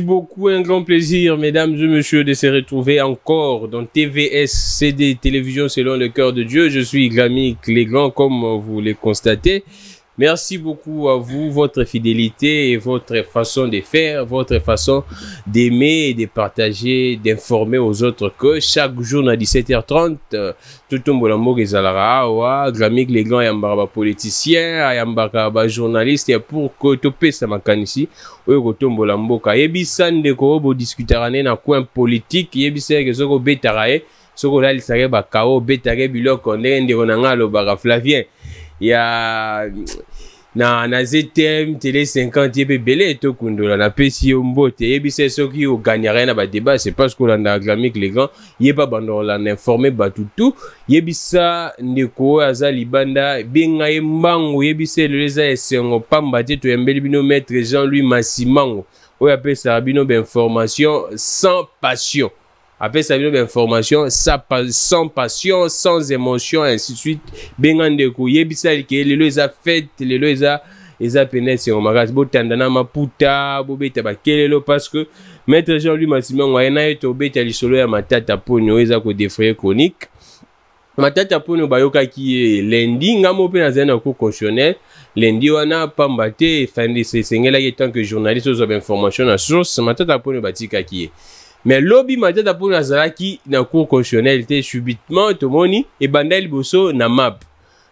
beaucoup, un grand plaisir, mesdames et messieurs, de se retrouver encore dans TVS CD, Télévision selon le cœur de Dieu. Je suis Grammy les comme vous le constatez. Merci beaucoup à vous, votre fidélité et votre façon de faire, votre façon d'aimer et de partager, d'informer aux autres que chaque jour à 17h30, tout le monde est à Gramik les grands yambara politicien, yambara ba journaliste et pour que tout pèse ma ici, oyo kotombola mboka yebisa ndeko bodiscutera ne na coin politique yebisa yeke soki obetaka ye soki olalisaka ye bakao obetaka ye biloko ndenge ndeko na ngai alobaka flavien ya na naze teme tele 50 ye mpe ebele tokundola napesi yo mbote yebisa ye soki oganiaka ye na badebat c'est parce kolanda aglamique le grand yeba banda kolanda informe bato tu yebisa ndeko oyo aza libanda benga ye mbango yebisa elelo eza esengo pamba te toyambeli bino maître jean louis masimango oyo apesaka bino bainformation sans passion apesa bino bainformation sans passion sans émotion ainsi de suite benga ndeko oyebisa like lelo eza fete lelo eza eza pene esengo makasi botandana maputa bobeta bakelelo parce que maître jean lui masimango ayena ye tobeta lisolo ya matata mponi oyo eza kodefraye chronique matata mponi bayokaki ye lendi ngambo mpe nazali na cour constitutionnel lendi wana pamba te esengelaki etant que journaliste ozwa bainformation na source matata mponi batikaki ye me lobima ti ata mponi azalaki na cour constitutionnel te subitement tomoni ebanda liboso na map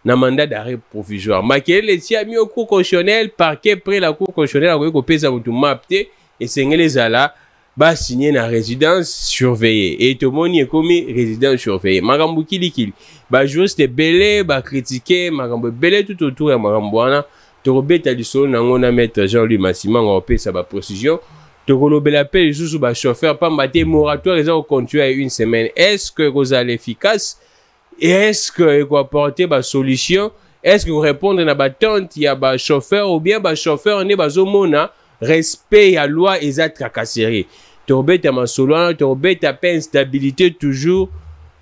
na mandat d'arrêt provisoire makelele etiami o cour constitutionnel parquet près la cour constitutionnel akoki kopesa motu map te esengeli ezala basigne na résidence surveillée e tomoni ekomi résidence surveillée makambo kilikili bajuriste ebele bakritike makambo ebele tout autour ya makambo wana tokobeta lisolo nango na maître jean louis masimango akopesa baprécision tokolobela mpe lisusu bachauffeur pamba te moratoire eza kocontinue ya une semaine est-ce que ekozala efficace est-ce que ekoapporte basolution est-ce que korépondre na batente ya bachauffeur ou bien bachauffeur nde bazomona respect ya loi eza trakasserie tobeta masolo wana tobeta mpe instabilité toujours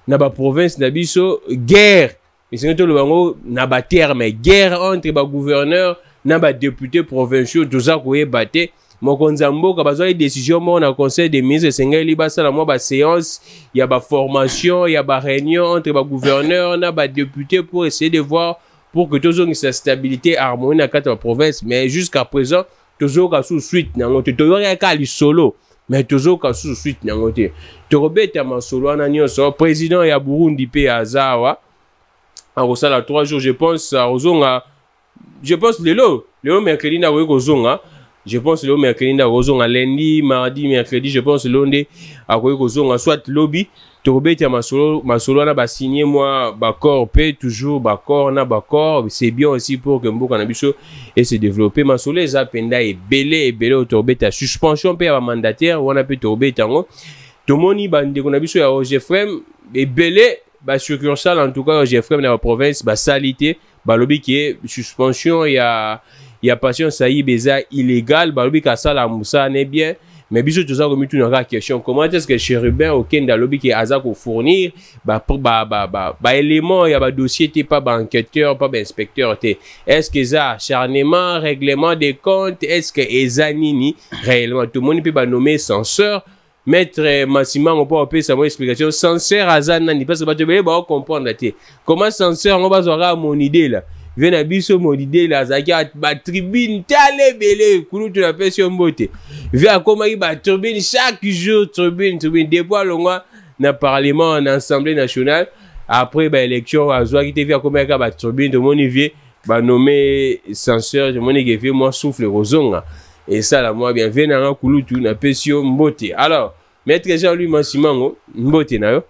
na baprovince na biso guerre esengi toloba yango na baterme guerre entre bagouverneur na badéputé provinciaux toza koyeba te mokonzi ya mboka bazwaki décision moko na conseil des ministres esengeli basala mwa baséance ya baformation ya baréunion entre bagouverneur na badéputé pour essayer de voir pour que tozongisa stabilité harmonie na kati ya baprovince mais jusqu'à présent tozoyoka susu suite nango te toyoka kaka lisolo mais tozoyoka susu suite nango te tokobeta masolo wana nyonso président ya burundi mpe aza awa akosala 3 jours je pense akozonga je pense lelo lelo mercredi nde akoki kozonga je pense lelo mercredi nde akozonga lundi mardi mercredi je pense lelo nde akoki kozonga soit lobi tokobetela masolo masolo wana basigne mwa bacor mpe toujours bacor na bacor c'est bien aussi pour que mboka na biso ese développe masolo eza mpenza ebele ebele oyo tokobeta suspension mpe ya bamandataire wana mpe tokobeta yango tomoni bandeko na biso ya ogfrem ebele basurcursale en tout cas ogfrem na baprovince basali te balobi ke suspension ya ya passion sayib eza illégal balobi kasala mosala ne bien me biso toza komitunaka question comment est ce que chérubin okende alobiki aza kofournir baélément ya badossier te pa baenquêteur pa bainspecteur te est ce que eza acharnement règlement de compte est ce que eza nini réellement tomoni mpe banome censeur maître masimango mpo apesa mo explication censeur aza nani parce que bato ebele baokomprendre te comment censeur yango bazwaka monidela ve na biso molidele azalaki batribune tala ebele kulutu napesi yo mbote ve akomaki batribune chaque jour tribune tribune depuis alongwa na parlement na assemblée nationale après baélection azwaki te ve akomaki kaka batribune tomoni vie banome censeur tomoni ke vie mwa souffle kozonga esala mwa bien ve nanga kulutu napesi yo mbote alors maître jean louis masimango mbote na yo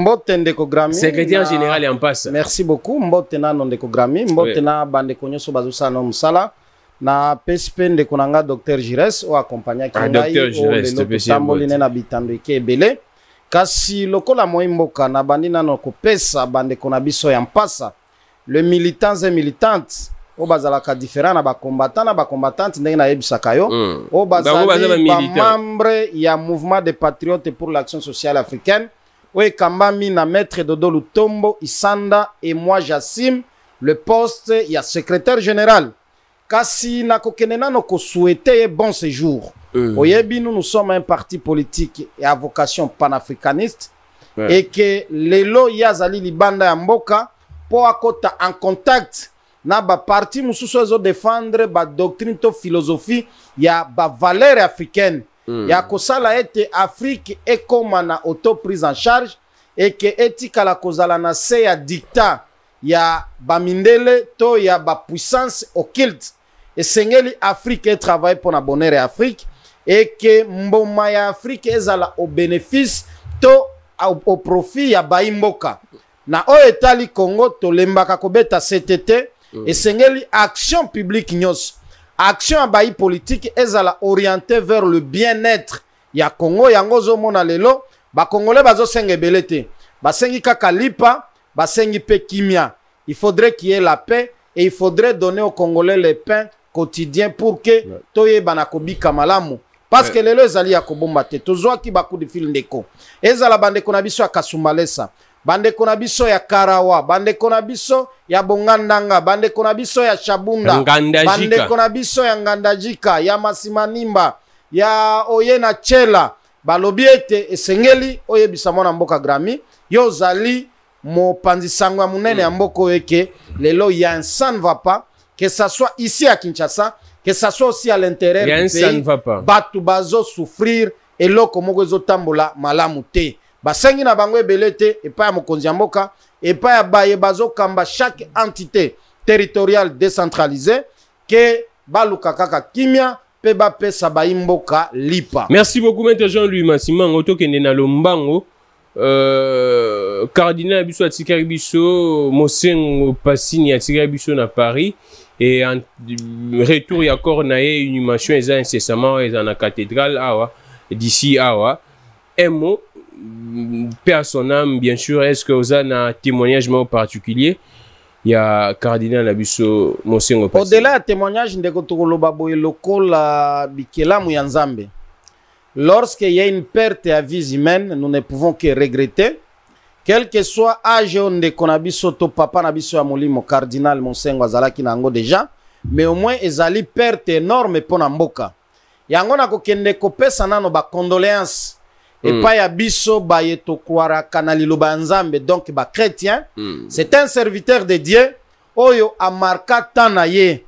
mbote ndeko grami secrétaire na... général ya mpasa merci beaucoup mbote nano ndeko grami mbote oui. na bande nyonso bazusa na mosala Na mpe ndeko na nga docteur gires oyo akompagnaki ah, ngai oyo lelo totamboli ne na bitando eke ebele kasi lokola moi mboka bande nano kopesa bandeko bande biso ya mpasa le militants et militantes bazala ka différent na bacombattant na bacombattante ndenge na yo oyo hmm. bazali membre ya mouvement de patriotes pour l'action sociale africaine oui, Kambami na maître de Lutombo, Isanda et moi Jassim. Le poste, il y a secrétaire général. Kasi na kokenena no ko souhaiter bon séjour. Euh. nous, sommes un parti politique et à vocation panafricaniste. Et que lelo yazali libanda ya mboka po akota en contact na défendre la doctrine doctrine la philosophie la valeur africaine mm. ya kosala ete afrike ekóma na auto prise en charge eke etikala kozala na se ya diktat ya bamindele to ya bapuissance occulte esengeli afrike etravaille mpo na bonheur ya afrike eke mboma ya afrike ezala au bénéfice to au, au profit ya bayi mboka na oyo etali congo tolembaka kobeta stt mm. esengeli action publique nyonso action ya politique, elle ezala orientée vers le bien-être ya congo yango mona lelo bakongole Congolais ebele te basengi kaka lipa basengi mpe pekimia. il faudrait qu'il y ait la paix et il faudrait donner aux congolais le pain quotidien pour que toye banakobi kobika malamu parce que lelo ezali ya kobomba te tozwaki de fil ndeko ezala bande na biso ya bandeko na biso ya karawa bandeko na biso ya bongandanga bandeko na biso ya shabunda bandeko na biso ya ngandajika ya masimanimba ya oye na chela balobi ete esengeli oyebisa mwana mboka grami yo ozali mopanzi sango ya monene ya mm. mboka oyo eke lelo ya nsan va pas que ça soit ici à kinshasa que ça soit aussi à l'intérieur du pays bato bazosouffrir eloko moko ezotambola malamu te basengi na bango belete te epai ya mokonzi ya mboka epai ya baye chaque entité territoriale décentralisée ke baluka kimia mpe bapesa lipa merci beaucoup maître jean-louis masimango tokende na lombango euh, cardinal ya biso atikaki biso mosengo pasini atikaki biso na paris et en, retour ya corps na ye inhumation eza incessamment eza na cathédrale awa d'ici awa et personne bien sûr. Est-ce que vous avez un témoignage particulier Il y a Cardinal Abisso Mosengo. Au-delà du témoignage, lorsqu'il y a une perte à vie humaine, nous ne pouvons que regretter. Quel que soit âge on de to papa nabiso amoli mon cardinal Mosengo n'a nango déjà, mais au moins une perte énorme pour Namboka. Il y a à nano condoléances et hmm. ya biso baye tokwaka na kanali ya nzambe donc chrétien hmm. c'est un serviteur de dieu oyo a marqué tant aye.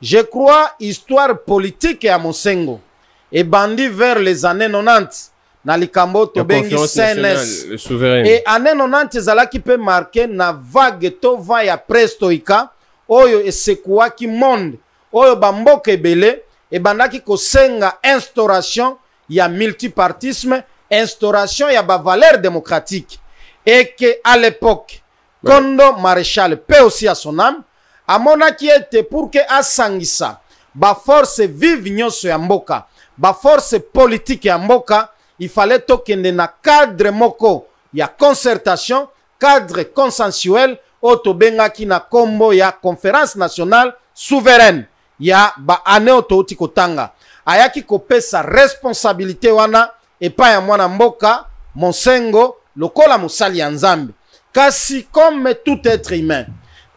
je crois histoire politique monsengo mosengo ebandi vers les années 90 na likambo tobengi cns et années 90 qui peut marke na vague to va ya prestoika oyo e ki monde oyo et e bandaki ko senga instauration ya multipartisme instauration ya bavaleur démocratique eke à l'époque ouais. kondo maréchal mpe aussi ya son ame amonaki ete pour ke asangisa baforce vive nyonso ya mboka baforce politike ya mboka ifale tokende na cadre moko ya concertation cadre consensuel oyo tobengaki na nkombo ya conférence nationale souveraine ya baane oyo touti kotanga ayaki kopesa responsabilité wana epai ya mwana mboka mosengo lokola mosali ya nzambe kasi comme tout être humain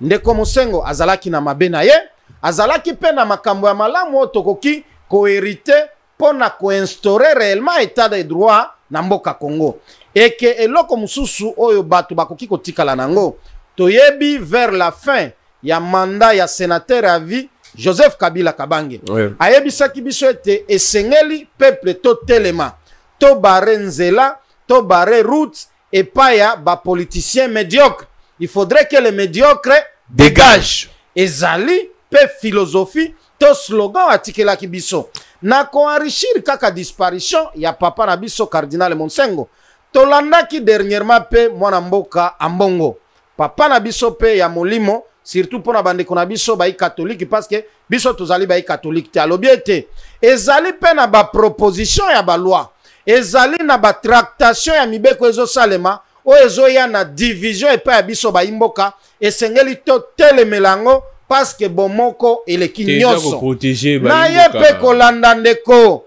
ndeko mosengo azalaki na mabe na ye azalaki mpe na makambo ya malamu oyo tokoki koherite mpo na koinstaure réellement état de droit na mboka congo eke eloko mosusu oyo bato bakoki kotikala nango toyebi vers la fin ya manda ya sénateur ya vie joseph kabila kabange oui. ayebisaki biso ete esengeli peuple totelema tobare nzela tobare route epai ya bapoliticien médiocre il faudrait que le médiocre dégage ezali mpe philosophie to slogan atikelaki biso na koenrichir kaka disparition ya papa na biso cardinal monsengo tolandaki dernièrement mpe mwana mboka ambongo papa na biso mpe ya molimo surtout mpo na bandeko na biso baikatolike parceke biso tozali baikatolike te alobi ete ezali mpe na baproposition ya baloi ezali na batractation ya mibeko ezosalema oyo ezoya na division epai ya biso bayimboka esengeli totelemela yango parceke bomoko eleki nyonso na ye mpe kolanda ndeko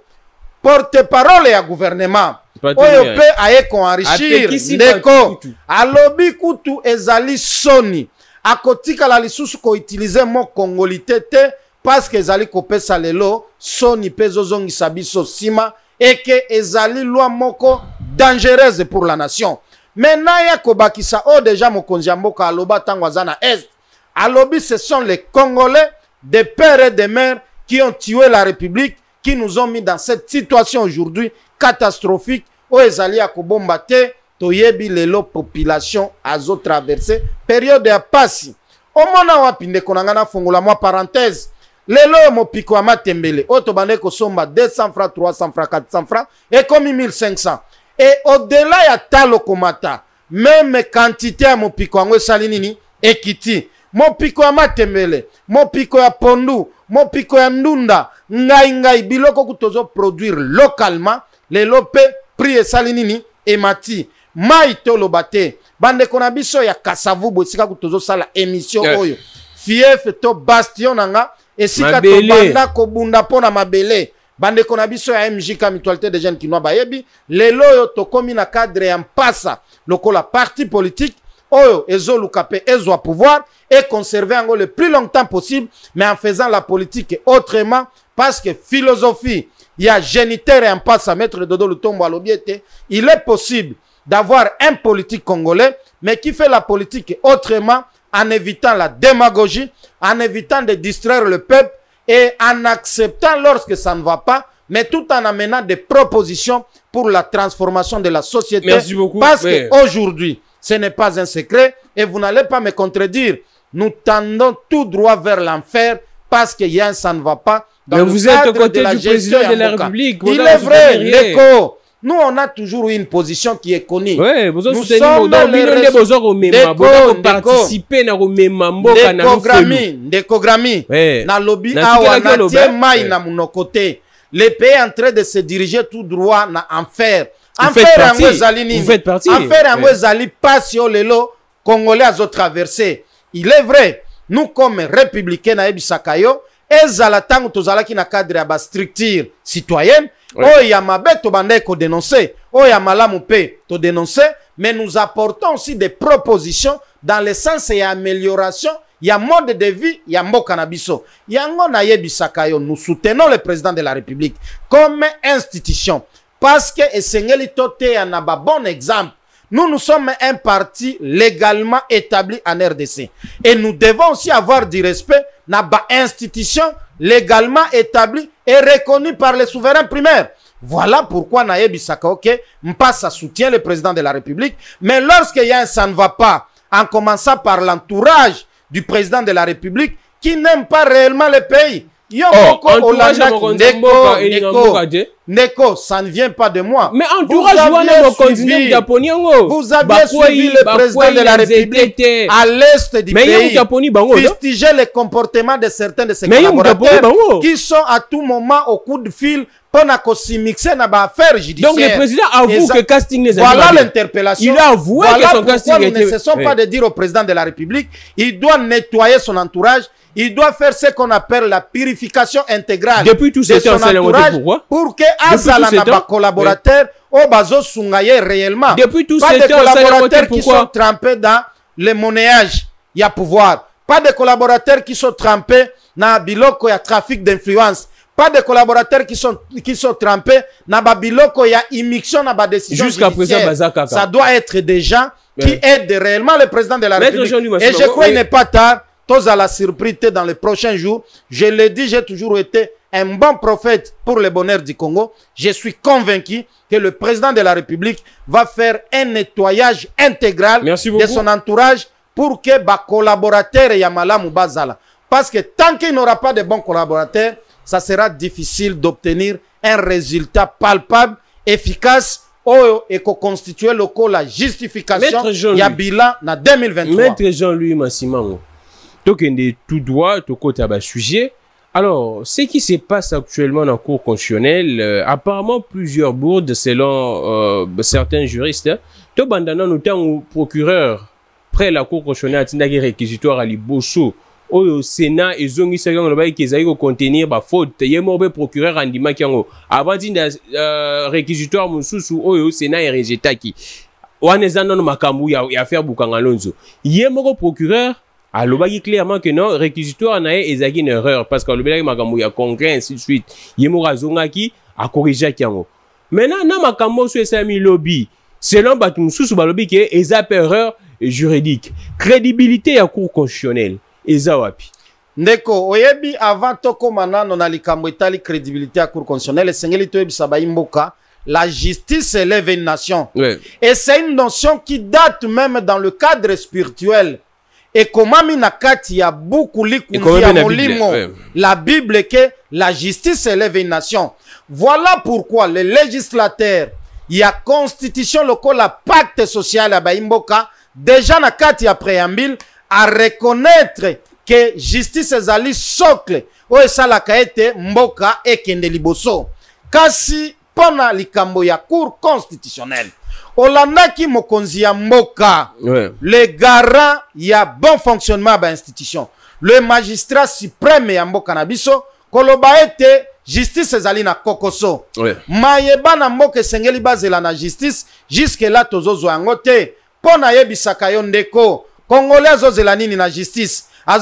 porte parole ya guvernema oyo mpe aye koenrichir ndeko alobi kutu ezali soni akotikala lisusu koutilize mokongoli te te parceke ezali kopesa lelo soni mpe ezozongisa biso nsima eke ezali loi moko dangereuse pour la nation me naya kobakisa oyo oh, deja mokonzi ya mboka aloba ntango aza na est alobi ce sont les congolais de père et de mère qui ont tué la république qui nous ont mis dans cette situation aujourd'hui catastrophique oyo oh, ezali ya kobomba te toyebi lelo population azotraverse periode ya pasi omona wapi ndeko na ngai nafungola mwa parenthèse lelo mopiko ya matembele oyo tobandai kosomba 200 francs 300 francs 400 francs ekomi 1500 e odela ya talo komata meme kantite ya mopiko yango esali nini ekiti mopiko ya matembele mopiko ya pondu mopiko ya ndunda ngai ngai biloko ku tozoproduire localement lelo mpe prix esali nini emati mai toloba te bandeko na biso ya kasavubu esika ku tozosala émission yes. oyo fief to bastion na nga esika tobanda kobunda mpo na mabele bandeko na biso ya mjk mutualité de jeune kinwa bayebi lelo oyo na cadre ya mpasa lokola parti politique oyo ezoluka mpe ezwa pouvoir conserver yango le plus longtemps possible mais en faisant la politique autrement parce que philosophie ya géniteur ya mpasa maître dodo lutombo alobi ete il est possible d'avoir un politique congolais mais qui fait la politique autrement en évitant la démagogie, en évitant de distraire le peuple et en acceptant lorsque ça ne va pas, mais tout en amenant des propositions pour la transformation de la société. Merci beaucoup. Parce qu'aujourd'hui, ce n'est pas un secret et vous n'allez pas me contredire. Nous tendons tout droit vers l'enfer parce qu'il y a un ça ne va pas. mais vous êtes aux côtés du président de la République. Il est vrai, l'écho nous, on a toujours une position qui est connue. Oui, vous nous sommes les responsables. participer na romema mboka na ndekogrammi, ndekogrammi. Na lobby awa na tie mai na munoko te. Le pays est en train de se diriger tout droit na enfer. Enfer yango ezali nini? Enfer yango ezali pasi lelo Congolais azo traverser. Il est vrai, nous comme républicains na Ebisakayo, ezala tango ntango tozalaki na cadre ya bastructure citoyenne oui. Oh, ko qu'on Oh, Yamalamu, to dénoncer, Mais nous apportons aussi des propositions dans le sens et amélioration. Il y a mode de vie, il y a mot cannabis. Yango nous soutenons le président de la République comme institution. Parce que et Tote a bon exemple. Nous, nous sommes un parti légalement établi en RDC. Et nous devons aussi avoir du respect dans institution légalement établie est reconnu par les souverains primaires. Voilà pourquoi ne passe à soutient le président de la République. Mais lorsqu'il y a un ça ne va pas, en commençant par l'entourage du président de la République qui n'aime pas réellement le pays, Oh, Neko, Neko, ça ne vient pas de moi. Mais entourage Vous avez suivi le président de la République à l'est du pays. Bah, Fistiger le comportement de certains de ses collaborateurs bah, qui sont à tout moment au coup de fil pour mixer dans l'affaire judiciaire. Donc le président avoue que casting les Voilà l'interpellation. Il a avoué voilà que son casting nous ne cessons pas de dire au président de la République, il doit nettoyer son entourage, il doit faire ce qu'on appelle la purification intégrale. Depuis tout ce de temps, son entourage pour, que Azala collaborateurs pas collaborateur oui. réellement. Depuis tout pas ce Pas les collaborateurs qui sont trempés dans le monnayage, il y a pouvoir. Pas de collaborateurs qui sont trempés dans biloko, il y a trafic d'influence pas de collaborateurs qui sont, qui sont trempés. Nababiloko, il y a dans décision. Jusqu'à présent, Ça doit être des gens qui aident réellement le président de la République. Et je crois qu'il n'est pas tard. Tous à la surprise dans les prochains jours. Je l'ai dit, j'ai toujours été un bon prophète pour le bonheur du Congo. Je suis convaincu que le président de la République va faire un nettoyage intégral de son entourage pour que les collaborateurs yamalam ou bazala. Parce que tant qu'il n'aura pas de bons collaborateurs, ça sera difficile d'obtenir un résultat palpable, efficace oyo ekoconstitue lokola justification ya bilan na 2023 maître jean-louis masimango tokende tout droit tokota basujet alors ce qui se passe actuellement dans la cour constitutionnelle euh, apparemment plusieurs bourdes selon euh, certains juristes tobanda nanu ntango procureur près la cour constitutionnelle atindaki réquisitoire ya liboso oyo sénat ezongisaki yango lobaki ezali kocontenir bafaute ye moko mpe procureur andimaki yango abantinda uh, réquisitoire mosusu oyo sénat erejetaki wana eza nano makambo ya, ya faire bukanga lonzo ye moko procureur alobaki clairement ke non réquisitoire na ye ezalaki une erreur parce que alobelaki makambo ya congrès ainsi de suite ye moko azongaki akorrigeaki yango maintenant na makambo oso esalami lobi selon bato mosusu balobi ke eza pe erreur juridique crédibilité ya cour constitutionnelle eza wapi ndeko oyebi avant tokóma nano na likambo etali crédibilité ya cour constitutionnelle esengeli toyebisa bayimboka la justice élève une nation et c'est une notion qui date même dans le cadre spirituel ekomami na kati ya buku likundi ya molimo la bible que la justice élève une nation voilà pourquoi le législateur ya constitution la pacte social ya bayimboka déjà na kati ya préambule à reconnaître que justice ezali socle oyo Moka et mboka Kende liboso kasi mpo likambo ya cour constitutionnelle ki mokonzi ya mboka le garant ya bon fonctionnement ba institution. le magistrat suprême ya mboka na biso koloba ete justice ezali na kokoso ouais. mayeba na mboka sengeli bazela na justice jusque là tozo yango Pona yebisa nayebisaka yo ndeko congolais azozela nini na justice à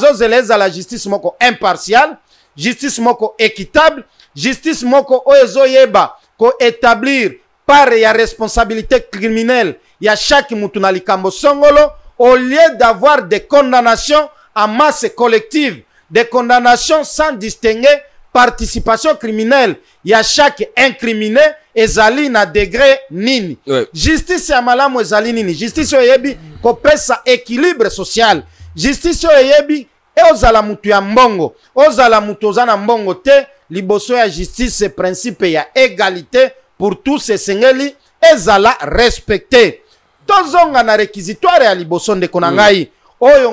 la justice moko impartial justice moko équitable justice moko Yeba. Ko établir par ya responsabilité criminelle ya chaque mutu na songolo au lieu d'avoir des condamnations à masse collective des condamnations sans distinguer participation criminelle ya chaque incriminé ezali na degre nini ouais. justice ya malamu ezali nini justice oyo eyebi kopesa équilibre social justice oyo eyebi ozala mutu ya mbongo ozala mutu oza na mbongo te liboso ya justice principe ya égalité pour tous esengeli ezala respecté tozonga na réquisitoire ya liboso ndeko na mm. ngai mm. oyo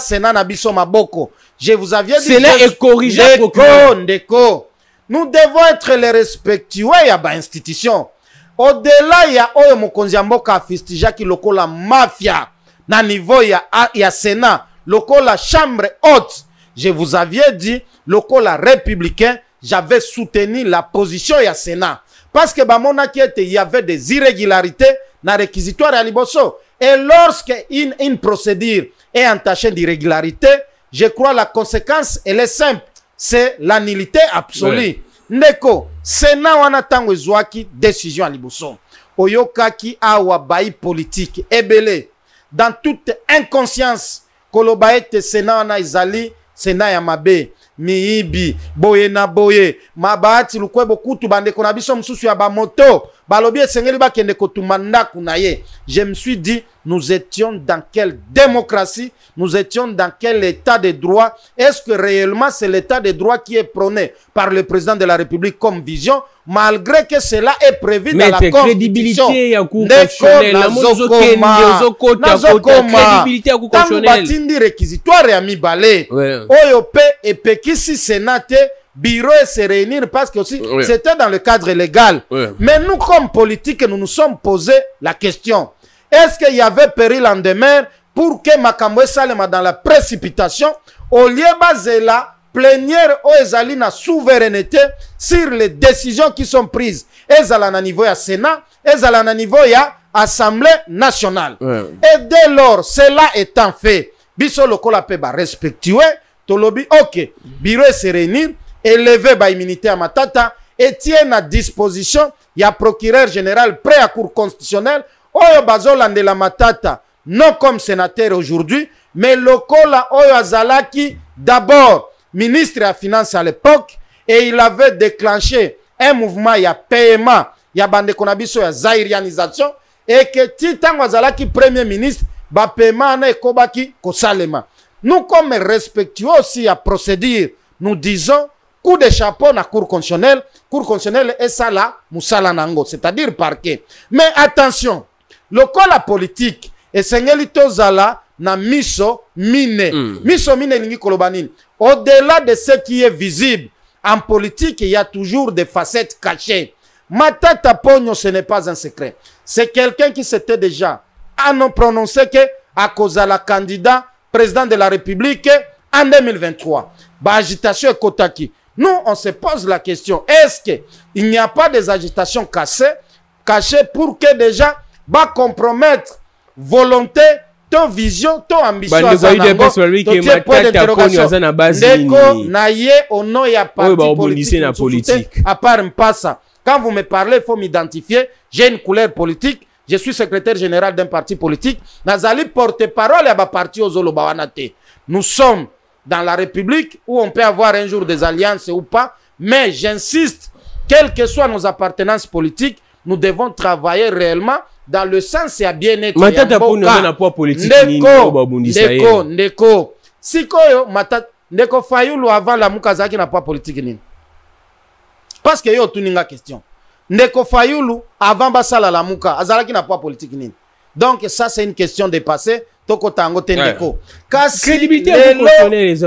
sena na biso je vous avais dit cela est corrigé nous devons être les respectueux ya delà y ya oyo mokonzi Fistija mboka afistijaki la mafia na niveau ya, ya sénat la chambre haute je vous avais dit la républicain j'avais soutenu la position ya sénat parce que bamonaki il y avait des irrégularités na requisitoire ya liboso et lorsque une, procédure est entachée d'irrégularité je crois la conséquence elle est simple c'est la nullité absolue oui. ndeko sénat wana ntango ezwaki décision à liboso oyokaki awa bayi politique, ebele dans toute inconscience koloba ete sena wana ezali sena ya mabe miyibi boye na boye mabahati lukwebo kutu bandeko na biso mosusu na je me suis dit nous étions dans quelle démocratie nous étions dans quel état de droit est-ce que réellement c'est l'état de droit qui est prôné par le président de la république comme vision malgré que cela est prévu dans la constitution que batindi réquisitoire ya mibale oyo mpe et sena sénate bureau et se réunir parce que c'était dans le cadre légal. Mais nous, comme politique, nous nous sommes posés la question. Est-ce qu'il y avait péril en demeure pour que Makamwe Salema, dans la précipitation, au lieu Bazela, plénière au la souveraineté sur les décisions qui sont prises. Ezala niveau ya Sénat, niveau Assemblée nationale. Et dès lors, cela étant fait, biso la peba respectue, tolobi ok, bureau se réunir, par immunité à matata Et tient à disposition y a procureur général près à cour constitutionnelle oyo la matata non comme sénateur aujourd'hui mais lokola oyo azalaki d'abord ministre à finance à l'époque et il avait déclenché un mouvement a paiement a y il y ya zairianisation et que Titan azalaki premier ministre paiement Kobaki nous comme respectueux aussi à procéder nous disons coup de chapeau na cour constitutionnelle cour constitutionnelle ça là, musala nango, c'est-à-dire parquet mais attention le politique et esengeli tozala na miso mine hmm. miso mine l'ingi au-delà de ce qui est visible en politique il y a toujours des facettes cachées Ma à pogno ce n'est pas un secret c'est quelqu'un qui s'était déjà ah que à prononcer à cause de la candidat président de la république en 2023 kota qui. Nous, on se pose la question, est-ce qu'il n'y a pas des agitations cachées pour que déjà, va compromettre volonté, ton vision, ton ambition azanango, bah, totie point d'interrogation. Bah, politique, à part ça, Quand vous me parlez, il faut m'identifier. J'ai une couleur politique. Je suis secrétaire général d'un parti politique. Nazali porte-parole à ma parti Nous sommes dans la République où on peut avoir un jour des alliances ou pas. Mais j'insiste, quelles que soient nos appartenances politiques, nous devons travailler réellement dans le sens et à bien-être. Matata mpona wana poa politique nini obabundisa ye. Neko, ndeko. Sikoyo matata ndeko Fayulu avant la moukazaki na pas politique nini. Parce que yo tuninga question. Ndeko Fayulu avant basala la muka azalaki na pas politique nini. Donc ça c'est une question dépassée, tokota yango te ndeko kasi lelo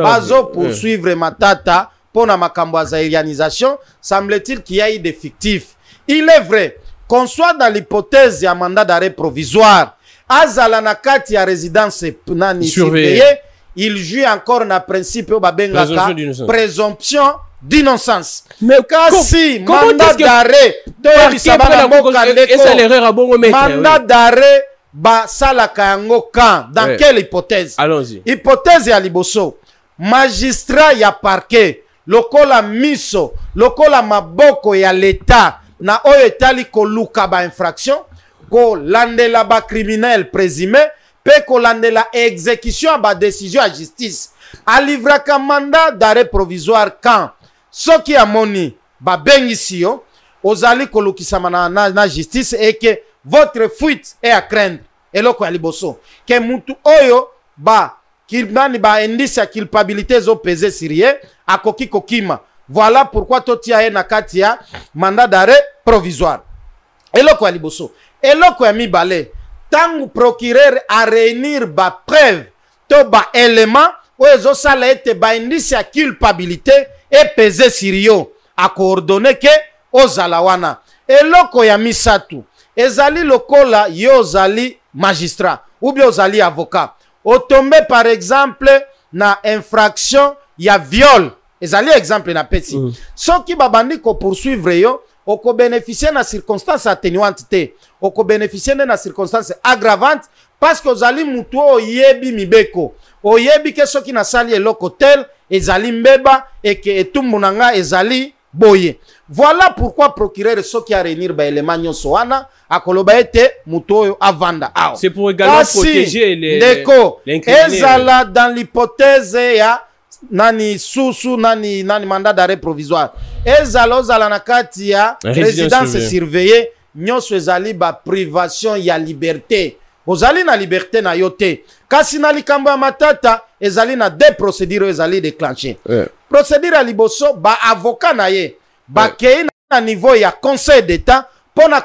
tata matata pour na makambo à zairianisation semble-t-il qu'il y a eu des fictifs il est vrai qu'on soit dans l'hypothèse ya mandat d'arrêt provisoire Azalana kati ya résidence nani surveillé, il joue encore na principe de babengaka présomption d'innocence kasi mandat d'arrêt toyebisa bana mboka ndeko mandat d'arrêt basalaka yango quand dans ouais. quelle hypothèse Allons-y. hypothèse ya liboso magistrat ya parquet lokola miso lokola maboko ya l'etat na oyo etali koluka bainfraction kolandela bacriminel présumé mpe kolandela exécution ya badesizio ya justice alivraka mandat d'arret provisoire quand soki amoni babengisi yo ozali kolukisama na, na, na justice eke votre fuite est à craindre eloko ya liboso ke mutu oyo ba nani baindisi ya culpabilité ezopeze siri ye akoki kokima voilà pourquoi totia ye na kati ya mandat d'arret provisoire eloko ya liboso eloko ya mibale ntango procureur areunir bapreuve to baélément oyo ezosala ete baindisi ya culpabilité epeze siri yo akoordonne ke ozala wana eloko ya misato ezali lokola yo ozali magistrat ou bien ozali avocat otombe par exemple na infraction ya viol ezali exemple napesi mm. soki babandi kopoursuivre yo okobénéficie na circonstance atténuante te okobénéficie nde na circonstance aggravante parce que ozali mutu oyo oyebi mibeko oyebi ke soki nasali eloko tel ezali mbeba eke etumbu na nga ezali boye voilà pourquoi procureur soki arenir baelema nyonso wana akoloba ete moto oyo avanda awa kasi ah, ndeko ezala dans l'hypothèse ya nani susu nani nani mandat d'arrêt provisoire ezala ozala na kati ya résidence surveillée nyonso ezali baprivation ya liberté ozali na liberté na yo te kasi na likambo ya matata ezali na deux procédure oyo ezali déclenché procédure à liboso ba na ye Ba oui. na niveau ya conseil d'état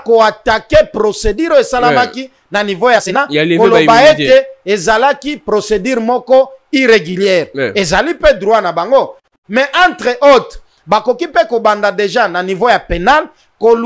pour attaquer procédure oyo salamaki na niveau ya sénat ba ete ezalaki procédure moko irrégulière e ezali pe droit na bango mais entre autres pe ko banda déjà na niveau ya pénal ko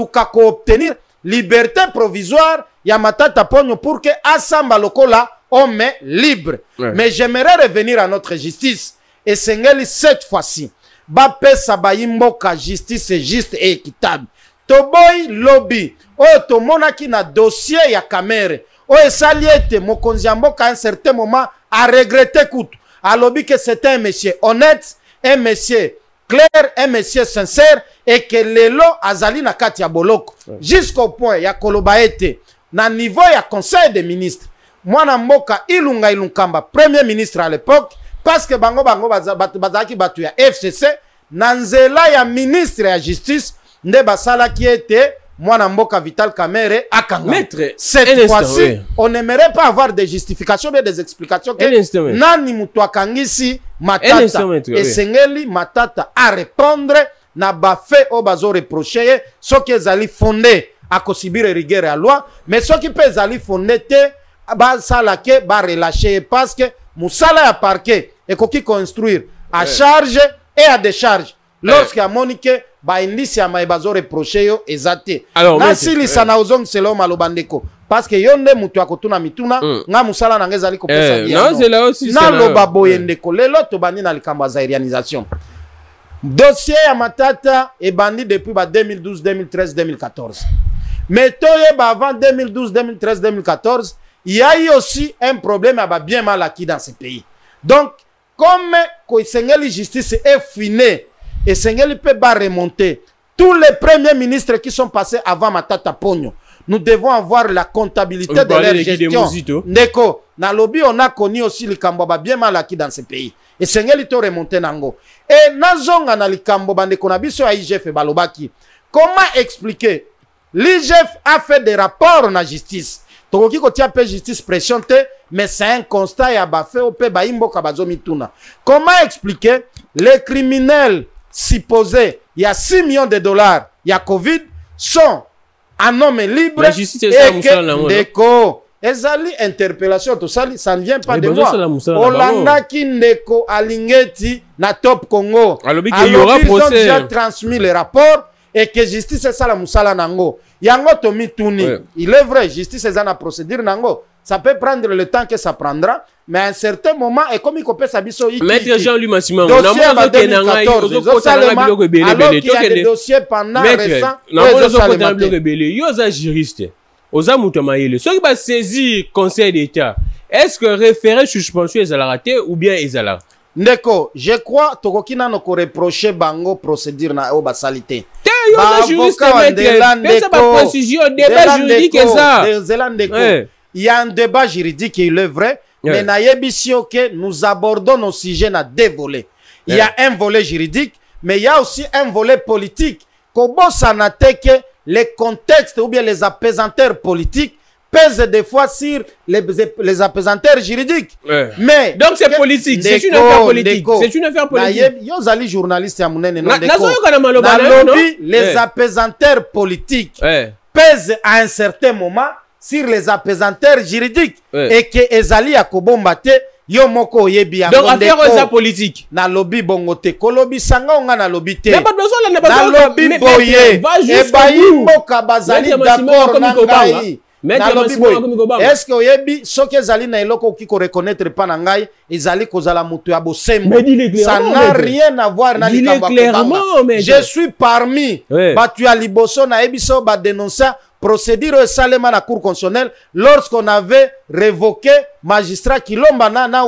obtenir liberté provisoire ya matata ponyo pour que asamba lokola homme libre mais j'aimerais revenir à notre justice esengeli cette fois-ci bapesa bayi mboka justice juste et équitable toboyi lobi oyo tomonaki na dossier ya kamere oyo esali ete mokonzi ya mboka un certain moment aregrete kutu alobi ke c'était un monsieur honnête un monsieur clair un monsieur sincère eke lelo azali na kati ya boloko ouais. jusqu'au point ya koloba ete na niveau ya conseil des ministres mwana mboka ilunga ilunkamba premier ministre à l'époque parceke bango bango bazalaki bato ya fcc na nzela ya ministre ya justice nde basalaki ete mwana mboka vital camere akanga cette fois-ci oui. on n'aimerait pas avoir des justifications bien des explications ke oui. nani moto akangisi matata esengeli oui. matata arépondre na bafe oyo bazoreproche ye soki ezali fonde akosibire rigueur ya loi mais soki mpe ezali fonde te basalaki barelâche ye parce que mosala ya parquet Et qu'on construire à eh. charge et à décharge eh. lorsque amoni ke baindisi ya maye bazoreproche yo eza te les na ozongisela maloba ndeko parceke yo nde moto ya kotuna mituna mm. nga mosala na aussi. ezali kopesa eh, babo boye ndeko lelo tobandi na likambo ya zairianisation dossier ya matata bandi depuis 2012 2013 2014 mais toi, avant 2012 2013 2014 il y a eu aussi un problème ya bien mal acquis dans ce pays donc comme la justice est et ne peut pas remonter, tous les premiers ministres qui sont passés avant matata pogno nous devons avoir la comptabilité de leur gestion hein. a connu aussi le le bien bien malaki dans ce pays Et to remonter nango Et nazonga na likambo ndeko na biso igf balobaki comment expliquer l'igf a fait des rapports na justice tokoki kotia mpe justice pression mais c'est un constat ya pe baimbo kabazo mituna comment expliquer les criminels supposés il y a 6 millions de dollars il y a covid sont un homme libre eke ndeko ezali interpellation tout ça ne vient pas de moi olandaki oh. ndeko alingeti na top congo ont déjà transmis les rapports et que justice ça mosala na yango tomituni ouais. il est vrai justice eza na procédure nango ça peut prendre le temps que ça prendra mais à un certain moment ekomi kopesa biso maître jean-lui masimangadossier pendant récent namoni biloko ebele yo oza juriste oza moto ya mayele soki basaisir conseil d'état est ce que référé suspension ezalaka te ou bien ezalaka ndeko je crois tokoki nano reprocher bango procédure na la salité. te il y a un débat juridique il est vrai mais nous abordons nos sujets na deux volets il y a un volet juridique mais il y a aussi un volet politique kobosana n'a que les contextes ou bien les apaisanteurs politiques pèse des fois sur les, les juridiques. Mais donc c'est politique, c'est une affaire politique, c'est une affaire politique. les apesantaires politiques pèsent à un certain moment sur les apesantaires juridiques et que ezali a yo moko politique te d'accord eske oyebi soki ezali na eloko okoki koreconnaitre mpa na ngai ezali kozala moto ya bosembo ça n'a rien à voir na je suis parmi Les gens qui ont dénoncé so procédure esalema la cour constitutionnelle lorsqu'on avait révoqué magistrat kilomba na,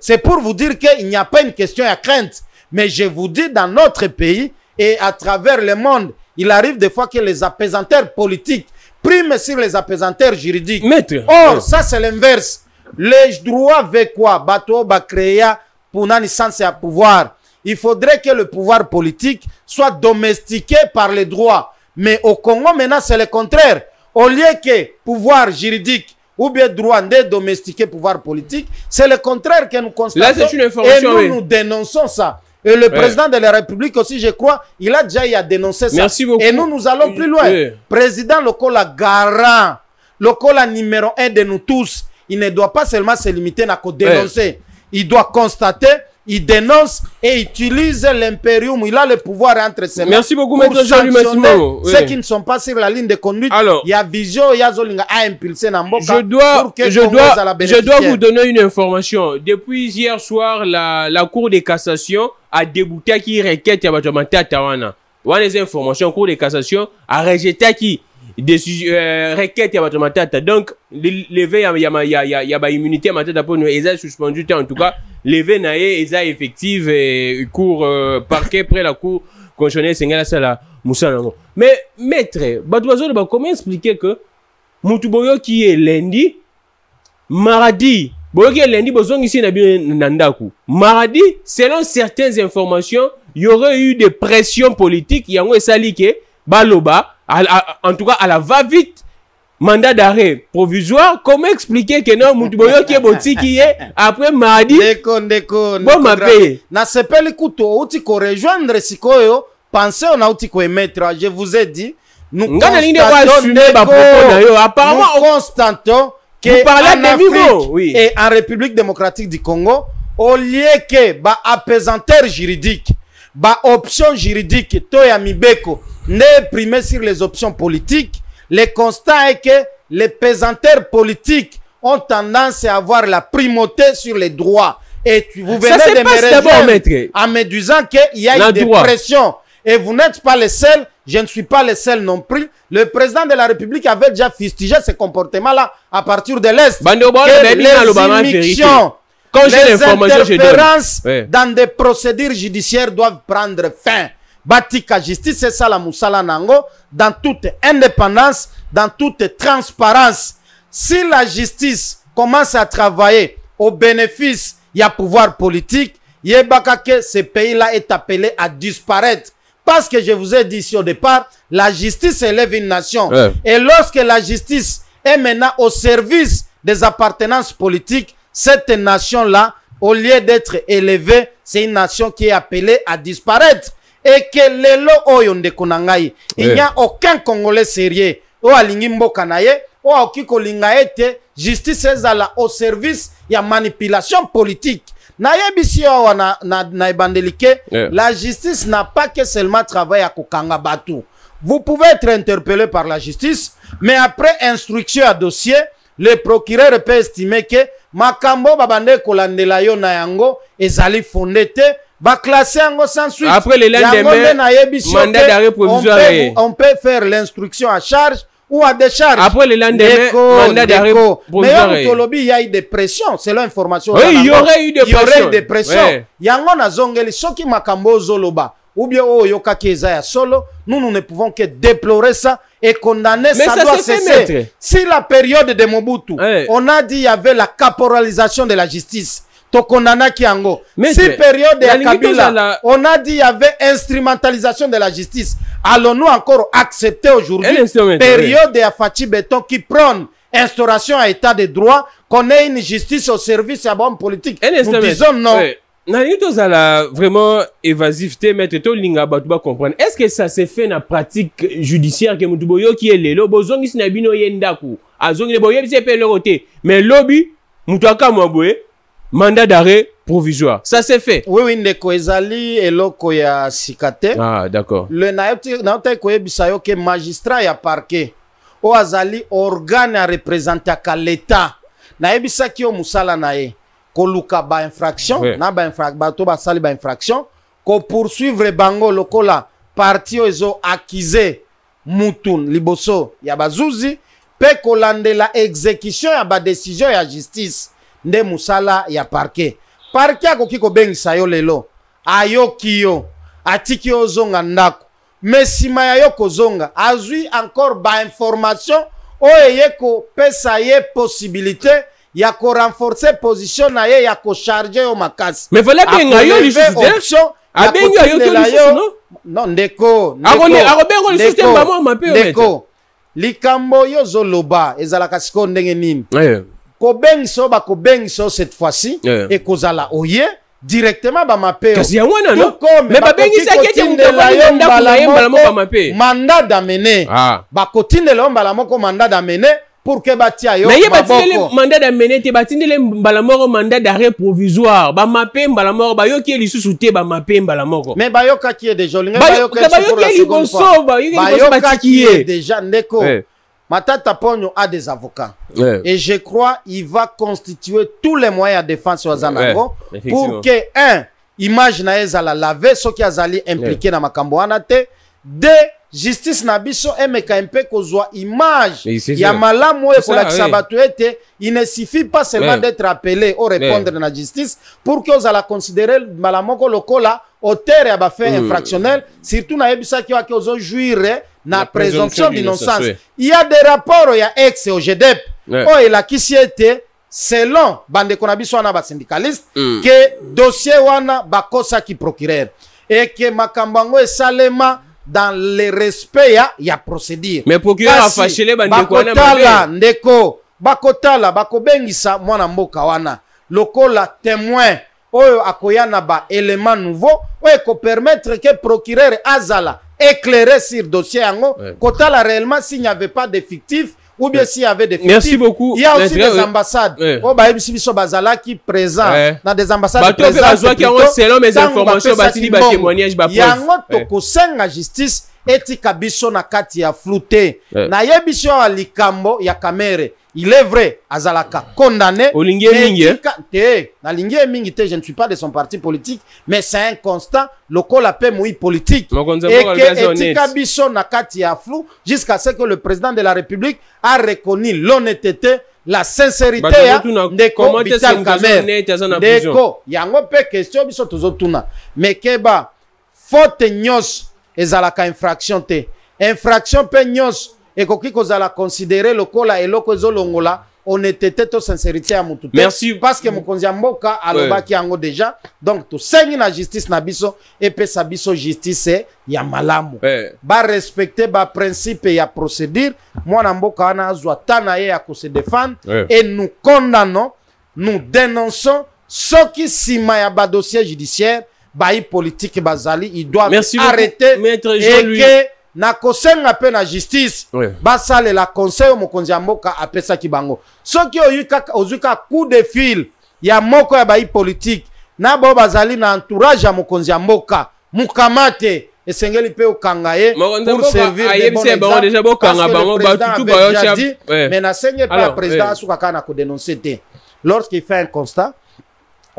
c'est pour vous dire qu'il n'y a pas une question à crainte mais je vous dis dans notre pays et à travers le monde il arrive des fois que les apaisanteurs politiques prime sur les apesantaires juridiques. Maître. Or, ça c'est l'inverse. Les droits quoi bato, à pouvoir. Il faudrait que le pouvoir politique soit domestiqué par les droits. Mais au Congo, maintenant, c'est le contraire. Au lieu que pouvoir juridique ou bien droit de domestiquer pouvoir politique, c'est le contraire que nous constatons. Et nous, nous dénonçons ça. Et le président de la République aussi, je crois, il a déjà dénoncé ça. Et nous, nous allons plus loin. Président Lokola garant, Lokola numéro un de nous tous, il ne doit pas seulement se limiter à dénoncer. Il doit constater il dénonce et utilise l'impérium. Il a le pouvoir entre ses mains. Merci beaucoup, Maître jean Ceux qui ne sont pas sur la ligne de conduite, Alors, il y a Vision, il y a Zolinga à impulser Namboka. Je dois, pour que je, dois, je dois vous donner une information. Depuis hier soir, la, Cour de cassation a débouté qui requête à Yabatamata Tawana. Voilà les informations. La Cour de cassation a rejeté qui des à votre Yabatamata. Donc, l'éveil y immunité Yabatata pour nous, ils ont suspendu en tout cas. leve na ye eza effective eh, cour euh, parquet près la cour constitutionnelle esengeli asala mosala yango me maître bato bazoloba comment expliquer que motu boyoki ye lendi maradi boyoki ye lendi bozongisi na bino na ndako maradi selon certaines informations y aurait eu des pressions politiques yango esali ke baloba en tout cas ala va vite mandat d'arrêt provisoire, comment expliquer que non, Moutouboyo qui est boti qui est après mardi? Ndeko, bon, ma paye. Na sepele kuto, outi ko rejoindre sikoyo, pensez on a outi ko émettre. Je vous ai dit, nous constatons, ndeko, nous constatons que en Afrique oui. et en République démocratique du Congo, au lieu que, bah, apaisanteur juridique, bah, option juridique, toya mibeko, n'est primé sur les options politiques, le constat est que les pesanteurs politiques ont tendance à avoir la primauté sur les droits. Et vous venez de me en me disant qu'il y a une dépression. Et vous n'êtes pas les seuls, je ne suis pas le seul non plus. Le président de la République avait déjà fustigé ce comportement-là à partir de l'Est. Les émissions, les interférences dans des procédures judiciaires doivent prendre fin batika justice ça la Nango nango dans toute indépendance dans toute transparence si la justice commence à travailler au bénéfice a pouvoir politique yebaka que ce pays là est appelé à disparaître parce que je vous ai dit ici au départ la justice élève une nation et lorsque la justice est maintenant au service des appartenances politiques cette nation là au lieu d'être élevée c'est une nation qui est appelée à disparaître et que lelo oyo ndeko il n'y a aucun congolais sérieux Ou à mboka na ye à akoki kolinga ete justice ezala au service a manipulation politique na na, na, na eh. la justice n'a pas que seulement travail à kokanga Batu. vous pouvez être interpellé par la justice mais après instruction à dossier le procureur peut estimer que makambo babande kolandela yo na yango ezali baclasse yango sans suite après le lendemain mandat d'arrêt provisoire on peut faire l'instruction à charge ou à décharge. Après le lendemain, mandat d'arrêt provisoire. Mais en Tolobi, il y a eu des pressions, c'est l'information. Oui, il y aurait eu des pressions. Il y a eu des pressions. pressions. Il zongeli, soki eu des ou bien y a eu ya solo, nous, nous ne pouvons que déplorer ça et condamner Mais ça, ça doit cesser. Si la période de Mobutu, on a dit il y avait la caporalisation de la justice, Tokonana si période de on a dit qu'il y avait instrumentalisation de la justice allons-nous encore accepter aujourd'hui période de ya qui prône instauration à état de droit qu'on ait une justice au service à bonne politique nous disons non oui. nalingi la vraiment évasivité, te maître tolinga tu comprendre. est ce que ça s'est fait dans la pratique judiciaire que motu qui est lelo bozongisi na bino ye ndako azongile pas ye mpe mais lobi moto akamwa mandat d'arrêt provisoire ça c'est fait oui oui ndeko ezali eloko ya sikate. ah d'accord le nayotaki koyebisa yo ke magistrat ya parquet oyo azali organe arepresentaka l'etat ki o musala na ye luka ba oui. na ba infraction, ko poursuivre bango lokola parti ezo ezoakize mutun liboso ya bazuzi ko landela exécution ya décision ya justice nde mosala ya parke parke akoki kobengisa yo lelo ayoki yo atiki yo ozonga ndako me nsima ya yo kozonga azwi encore bainformation oyo eye kopesa ye posibilité ya korenforce position na ye ya kocharge yo makasi me vale benga yo lisusu abengi ayokela yo non ndeko akobenga lisusu te mbamwa mape ndeko likambo yo ozoloba ezalaka sikoyo ndenge nini eh. kobengisa oyo bakobengisa oyo cette fois-ci yeah. ekozala oye directement bamape kasi yango wana no me babengisiaki ete mutafandela yo mbala moko bamape mandat d'amene ah. bakotindela yo mbala moko mandat d'amene pour ke batia yo naye batindele mandat d'amene te batindele mbala moko mandat d'arrêt provisoire bamape mbala moko bayoki ye lisusu te bamape mbala moko me bayokaki ye deja olinga bayoki ye liboso bayoki ye liboso batiki ye deja ndeko hey. Eh. Matata Ponyo a des avocats. Et je crois qu'il va constituer tous les moyens de défense sur pour que, un, image na lave qui azali impliqué dans na makambo Deux, de justice na biso emeka mpe kozwa image ya il ne suffit pas seulement d'être appelé ou répondre à na justice pour que vous considere mbala moko lokola auteur ya fait hmm. infractionnel surtout que wake juire na, a des rapports, il y a ex ogedep oh oyo la qui selon bandeko selon bande wana basyndicaliste syndicaliste, ke hmm. dossier wana qui procureur que makambango et salema dans le respect ya, a procédure mais procureur afashele bandeko wana bakotala ndeko bakotala bakobengisa mwana mboka wana lokola témoin oyo akoyana ba élément nouveau oyo permettre ke procureur azala éclairer sur dossier ouais. réellement s'il n'y avait pas de fictifs ou bien s'il y avait des fictifs. Merci beaucoup. Il y a aussi des ambassades. Oh, bah, qui présent. Ouais. Dans des ambassades bah, présentes. selon mes informations, bah, etika biso na kati ya flouté. Na yeah. nayebi ya kamere il est vrai azalaka condamné olingi mingi te na mingi te je ne suis pas de son parti politique mais c'est un constat lokola mpe moui politique Et etika biso na kati ya flou jusqu'à ce que le président de la république a reconnu l'honnêteté la sincérité ya ndeko vital kamer ndeko yango pe question biso tozotuna mekeba faute nyonso ezalaka infraction t, infraction mpe nyonso ekoki kozala considere lokola eloko ezolongola honnêteté to sincérité ya mon te Merci. parce que mokonzi ya mboka alobaki ouais. yango déjà donc tosengi na justice na biso epesa biso justice ya malamu ouais. barespecte baprincipe ya procédure mwana mboka wana azwa ta na ye ya kose défendre ouais. et nous condamnons nous dénonçons soki nsima ya badossier judiciaire bayi politique bazali ils doivent arrêter et que nakosenga peine à justice oui. la conseil mokonzi après ça qui bango soki eu kaka coup de fil y ya moko ya bayi politique, na bao bazali na entourage ya mokonzi ya mboka mokama te tout ba yo chef. mais na mpe ya président suka kana ko dénoncé. lorsqu'il fait un constat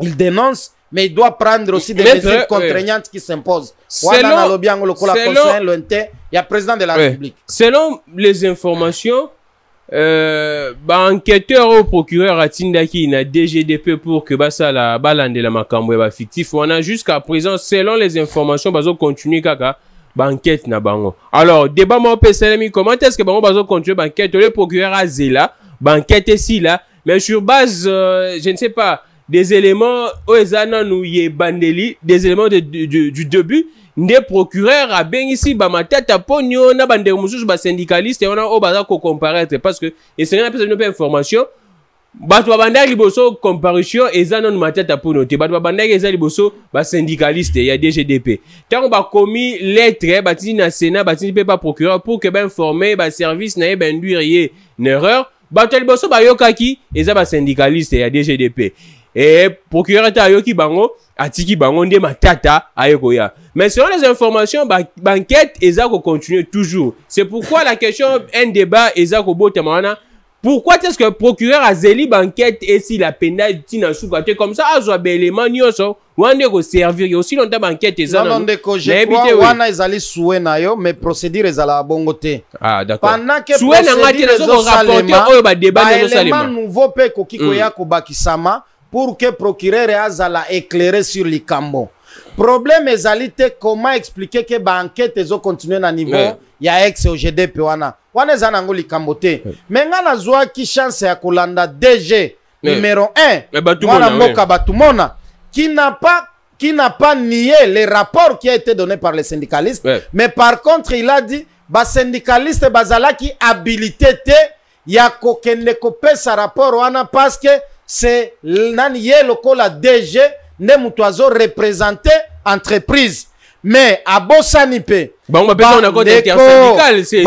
il dénonce mais il doit prendre aussi des Maître, mesures contraignantes oui. qui s'imposent. Selon, selon, il y a président de la oui. République. Selon les informations, euh, bah, enquêteur au procureur atindaki na DGDP pour que basala balandela makambo ya bafictif wana jusqu'à présent selon les informations bazocontinue kaka banquête na bango alors débat moko mpe esalemi comment est-ce que bango bazocontinue banquête le procureur azela banquête esila mais sur base euh, je ne sais pas des éléments oyo oh, eza nanu ya ebandeli des éléments de, de, de, du début nde procureur abengisi bamatata mponi oyo na bandeko mosusu basyndicaliste wana oyo oh, baza kocomparaître parce que esengeli apesa bino mpe information bato babandaki liboso comparution eza nanu matata mpona te bato babandaki eza liboso basyndicaliste ya dgdp ntango bakomi lettre eh, batindi na sénat batindi mpe baprocureur pour ke bainforme baservice na ye bainduire ye na erreur bato ya liboso bayokaki eza basyndicaliste ya dgdp e procureur ata ayoki bango atiki bango nde matata aye koya mais selon les informations banquête ba eza kocontinue toujours c'est pourquoi la question un débat eza kobotama wana pourquoi est-ce que procureur azeli banquête esila penda ntina suka te comme ça azwa baélément nyonso wana nde koservir ye aussi longtemps banquête ezana ndeko wana ezali sue na yo mais procédure ezalaka bongo te ah, sue na nga te nazokorapporte oyo badébat nouveau mpe ekoki koya mm. kobakisama mm. pour que procureur azala éclairé sur likambo problème est comment expliquer Que que ont continué à niveau Il y a. ex ogdp wana wana eza nango likambo te Menga na zoa qui chance à kolanda dg numéro 1 mwana eh, mboka batumona qui n'a pas qui n'a pas nié les rapports qui a été donné par les syndicalistes. Mais par contre, il a dit, syndicalistes syndicalistes bazala qui habilité te, ya kokende pesa rapport wana parce que c'est nani ye lokola dg nde moto azorepresente entreprise me abosani mpe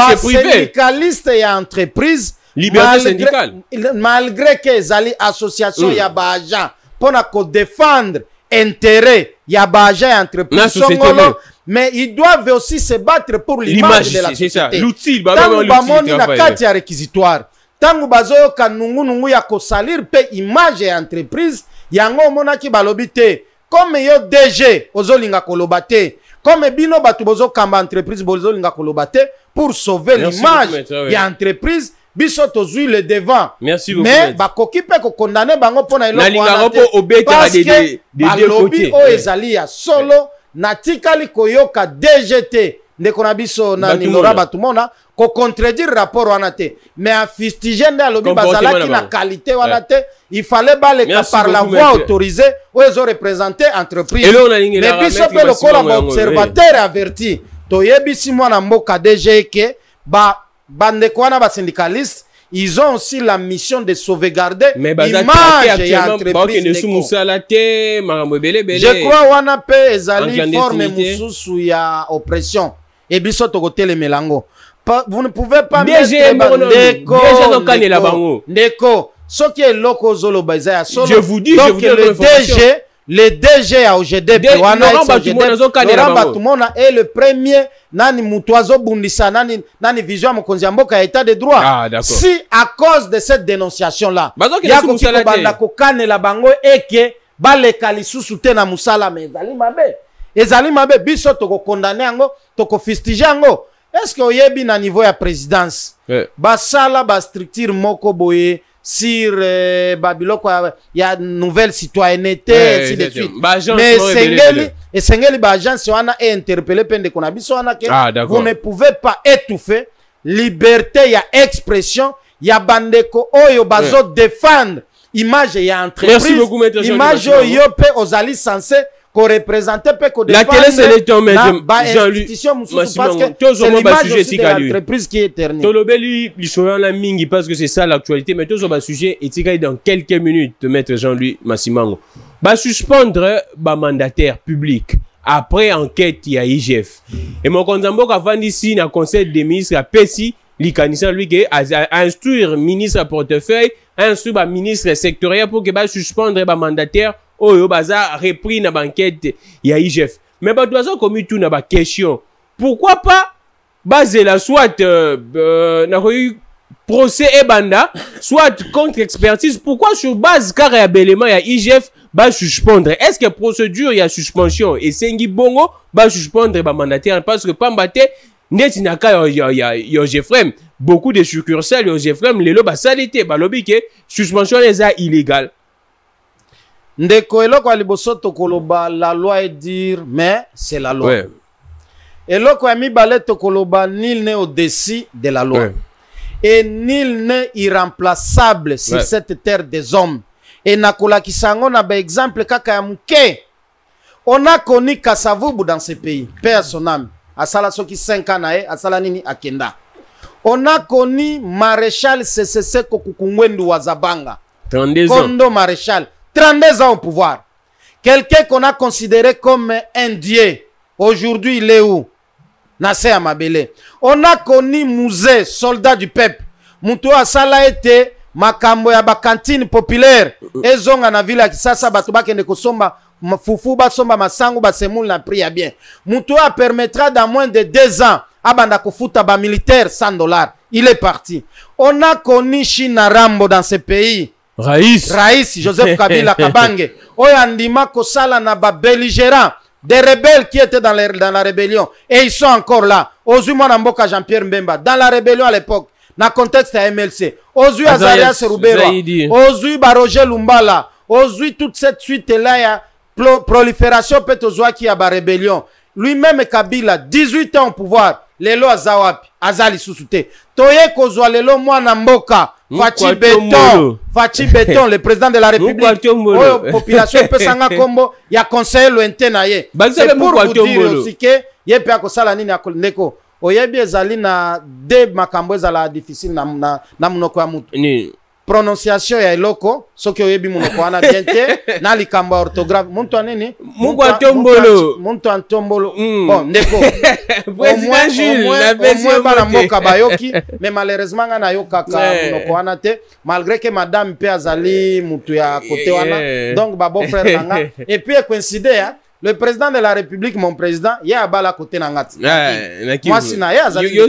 basyndikaliste hmm. ya entreprise malgré, malgré ke ezali association mm. ya baagent mpo na kodefendre intérêt ya baagent ya entreprise songolo mais ils doivent aussi se battre pour l'image de la société ntango bamoni na kati ya réquisitoire ntango bazoyoka nungunungu ya kosalire mpe image ya entreprise yango omonaki balobi te kome yo dg ozolinga koloba te kome bino bato bozokamba entreprise bozolinga koloba te pour sauver l'image ya entreprise biso tozwi le devant Merci beaucoup, mais bakoki mpe kokondane bango mpo na elokoanaparceke balobi oyo ezali ya solo natikali koyoka dg te ndeko na biso na nilora ko contredire rapport wana te mais afistige nde alobi bazalaki na qualité wana eh. te fallait baleka par la voie autorisée oyo représenté entreprise mais biso mpe lokola observateur eh. averti toyebisi mwana mboka dg ke bandeko wana basyndikaliste ils ont aussi la mission de sauvegarder l'image et l'entreprise Je crois a fait une forme de ya oppression et biso tokotelemela yango vous ne pouvez pas ndeko ndeko soki eloko ozoloba eza ya solodonc le dg le dg ya ogdp wanaoran batumona est le premier nani mutu Bundisa nani, nani vision ya mokonzi ya état de droit ah, si à cause de cette dénonciation là ya koki kobanda la bango eke baleka lisusu te na mosala me ezali mabe ezali mabe biso tokokondane yango tokofestige yango que oyebi na niveau ya présidence yeah. basala structure moko boye sur euh, babiloko ya, ya nouvelle citoyenneté yeah, si de suite mais esengeli ba baagence wana einterpele mpe ndeko na biso wana ke ah, vous ne pouvez pas étouffer liberté ya expression ya bandeko oyo eh. bazo yeah. image ya entreprise image oyo mpe ozali censé korepresente mpe kodebainstitution mosusuparceeeimage qui éternel tolobeli lisolo wana mingi parce que c'est ça l'actualité mais tozwa basujet etikali dans quelques minutes maître jean-louis masimango basuspendre bamandataire public après enquête ya igf e mokonzi ya mboka afandisi na conseil des ministres apesi likanisa lui ke instruire ministre ya portefeuille instruire baministre sectoriel pour ke basuspendre bamandataire oyo baza repris na bankete ya igf me bato baza komi tuna baquestion pourquoi pas bazela soit euh, euh, nakoki procès ebanda soit contre expertise pourquoi sur base kaka ya belema ya igf basuspendre est ce que procédure ya suspension esengi bongo basuspendre bamandataire parce que pamba te ndeti na ka ya jefrem beaucoup de succursale ya jefrem lelo basali te balobi ke suspension wana eza illégale ndeko eloko ya liboso tokoloba la loi est dire mais c'est la loi ouais. eloko ya mibale tokoloba nil ne au-dessus de la loi ouais. et nil ne irremplaçable sur ouais. cette terre des hommes e nakolakisa yango na baexemple kaka ya moke onakoni kasavubu dans ce pays mpe ya sonami asala soki 5 ans na ye asala nini akenda onakoni maréchal sesese kokukungwendu wa zabanga kondo maréchal 32 ans au pouvoir. Quelqu'un qu'on a considéré comme un dieu. Aujourd'hui, il est où Nasser Amabele. On a connu Mouzé, soldat du peuple. Moutou Asala était makambo ya cantine populaire euh, euh. ezonga na ville ya kisasa bato kosomba fufu basomba masango basemule na bien Moutoua permettra dans moins de deux ans abanda ba militaire. 100 dollars il est parti on a connu chine rambo dans ce pays Raïs. Raïs, joseph kabila kabange Oyandima kosala na belligérant. des rebelles qui étaient dans, la rébellion et ils sont encore là Ozu mwana mboka jean-pierre mbemba dans la rébellion à l'époque dans le contexte la mlc Ozui azarias Rubera, Ozu baroger lumbala Ozu toute cette suite là ya prolifération qui a ba rébellion. lui-même kabila 18 ans au pouvoir lelo a Azali Azali Toye toye kozwa lelo mwana mboka faci beton faci beton le président de la république oyo population epesanga nkombo ya conseiller lointain na ye c'est pour vous dire aussi ke ye mpe akosala nini ndeko oyebi ezali na de makambo ezala difficile na, na, na monoko ya mutu prononciation ya eloko soki oyebi monoko wana bien te na likambo ya orthographe muntu anini mungu antombolo muntu antombolo mm. bon ndeko omwin bana mboka bayoki mais malheureusement ngai nayokaka yeah. monoko wana te malgré ke madame mpe azali motu ya kote wana yeah. donc babo frère na nga epuis ekoincide ya le président de la république mon président ye abala kote na nga ti eh, mwasi na ye azalina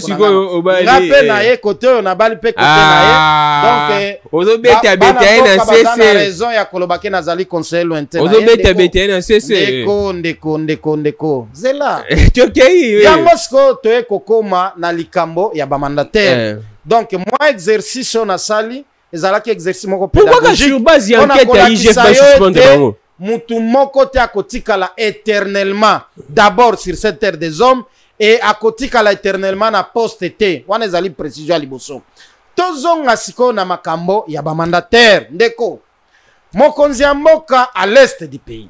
mpe eh. na ye kote oyo nabali mpe kote na ye donkebaza na raison ya koloba ke nazali conseil lointaindeko ndeko ndeko ndeko zela eh, yango sikoyo toye kokóma na likambo ya bamandataire donc mwa exercice oyo nasali ezalaki exercice moko pédagogique mpona kolakisa yo ete mutu moko te akotikala éternellement d'abord sur cette terre des hommes e akotikala éternellement na poste te wana ezali précision ya liboso tozonga sikoyo na makambo ya bamandataire ndeko mokonzi ya mboka à l'est du pays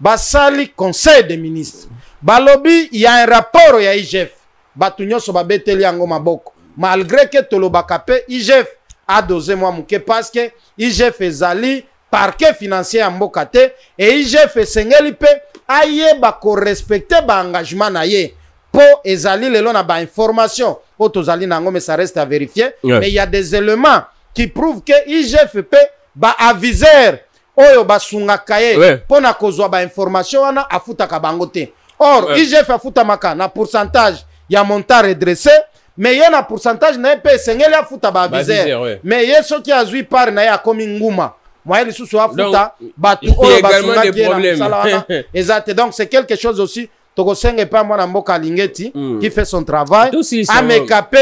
basali conseil des ministres balobi ya un rapport ya igf bato nyonso babeteli yango maboko malgré ke tolobaka mpe igf adoze mwa moke parceke igf ezali parquet financier à mboka et eigf ba ko respecte ba engagement na ye Po ezali lelo na information. tozali nango mais ça reste à vérifier mais il y a des éléments qui prouvent que igf ba aviseur. oyo ba sunga yeah. pour na kozwa information afuta afutaka bango bangote. or yeah. igf maka, na pourcentage y ya montant redressé mais a na pourcentage na ye mpe esengeli afuta baaviseur ba mais qui a joué par na ya comme, nguma sous lisusu sous hein. bato oyo basungaki ye na mosala donc c'est quelque chose aussi tokosenga pa mwana mboka lingeti mm. qui fait son travail ameka mpe